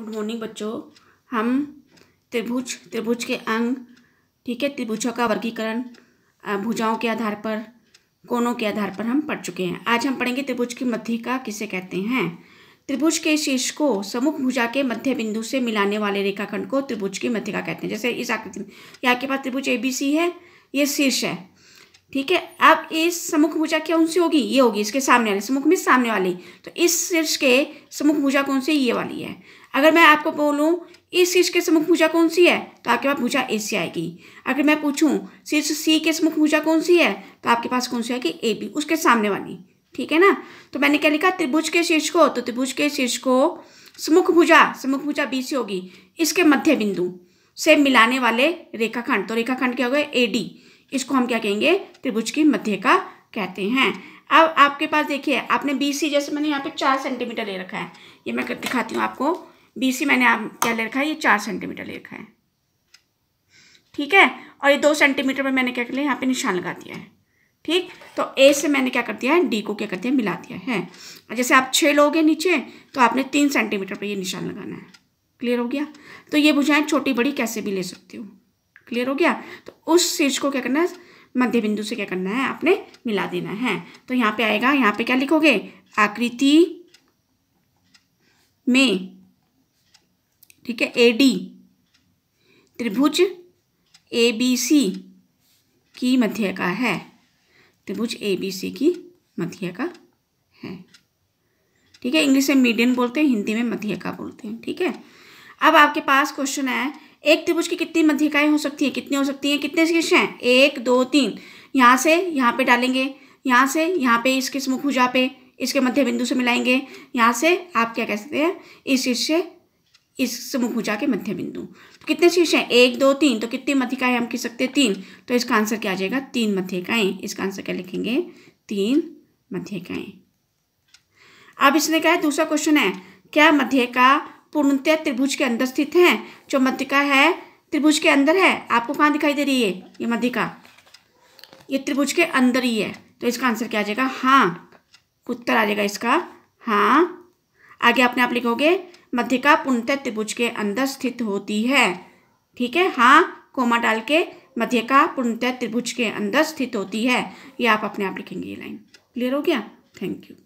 good morning बच्चों हम त्रिभुज त्रिभुज के अंग ठीक है त्रिभुजों का वर्गीकरण भुजाओं के आधार पर कोनों के आधार पर हम पढ़ चुके हैं आज हम पढ़ेंगे त्रिभुज की मध्य का किसे कहते हैं त्रिभुज के शीर्ष को समुख भुजा के मध्य बिंदु से मिलाने वाले रेखाखंड को त्रिभुज की मध्य का कहते हैं जैसे इस आकृति में यहाँ के पास त्रिभुज ए बी सी है ये शीर्ष है ठीक है अब इस समुख भुजा कौन सी होगी ये होगी इसके सामने वाली समुख में सामने वाली तो इस शीर्ष के समुख भुजा कौन सी ये वाली है अगर मैं आपको बोलूँ इस शीर्ष के समुख भुजा कौन सी है तो आपके पास भुजा ए सी आएगी अगर मैं पूछूँ शीर्ष सी के समुख भुजा कौन सी है तो आपके पास कौन सी आएगी ए बी उसके सामने वाली ठीक है ना तो मैंने क्या लिखा त्रिभुज के शीर्ष को तो त्रिभुज के शीर्ष को समुख भुजा समुख भुजा बी सी होगी इसके मध्य बिंदु से मिलाने वाले रेखाखंड तो रेखाखंड क्या हो गए ए डी इसको हम क्या कहेंगे त्रिभुज की का कहते हैं अब आपके पास देखिए आपने बी सी जैसे मैंने यहाँ पे चार सेंटीमीटर ले रखा है ये मैं दिखाती हूँ आपको बी सी मैंने आप क्या ले रखा है ये चार सेंटीमीटर ले रखा है ठीक है और ये दो सेंटीमीटर पर मैंने क्या कर लिया यहाँ पे निशान लगा दिया है ठीक तो ए से मैंने क्या कर दिया है डी को क्या कर दिया मिला दिया है जैसे आप छः लोग हैं नीचे तो आपने तीन सेंटीमीटर पर ये निशान लगाना है क्लियर हो गया तो ये बुझाएं छोटी बड़ी कैसे भी ले सकते हो क्लियर हो गया तो उस शीर्ष को क्या करना है मध्य बिंदु से क्या करना है आपने मिला देना है तो यहाँ पे आएगा यहाँ पे क्या लिखोगे आकृति में ठीक है ए डी त्रिभुज ए बी सी की मध्य का है त्रिभुज ए बी सी की मध्य का है ठीक है इंग्लिश में मीडियन बोलते हैं हिंदी में मध्य का बोलते हैं ठीक है अब आपके पास क्वेश्चन है एक त्रिभुज की कितनी मध्य हो सकती है कितनी हो सकती है कितने शीर्ष हैं एक दो तीन यहाँ से यहाँ पे डालेंगे यहाँ से यहाँ पे इसके मुखुजा पे इसके मध्य बिंदु से मिलाएंगे यहाँ से आप क्या कह सकते हैं इस शीर्ष से इस मुखुजा के मध्य बिंदु तो कितने शीर्ष हैं एक दो तीन तो कितनी मध्यिकाएँ हम कह सकते हैं तीन तो इसका आंसर क्या आ जाएगा तीन मध्यिकाएँ इसका आंसर क्या लिखेंगे तीन मध्यिकाएँ अब इसने कहा दूसरा क्वेश्चन है क्या मध्य का पूर्णतया त्रिभुज के अंदर स्थित हैं जो मध्यिका है त्रिभुज के अंदर है आपको कहाँ दिखाई दे रही है ये मध्यिका ये त्रिभुज के अंदर ही है तो इसका आंसर क्या आ जाएगा हाँ उत्तर आ जाएगा इसका हाँ आगे अपने आप लिखोगे मध्यिका पूर्णतः त्रिभुज के अंदर स्थित होती है ठीक है हाँ कोमा डाल के मध्यिका पूर्णतः त्रिभुज के अंदर स्थित होती है ये आप अपने आप लिखेंगे ये लाइन क्लियर हो गया थैंक यू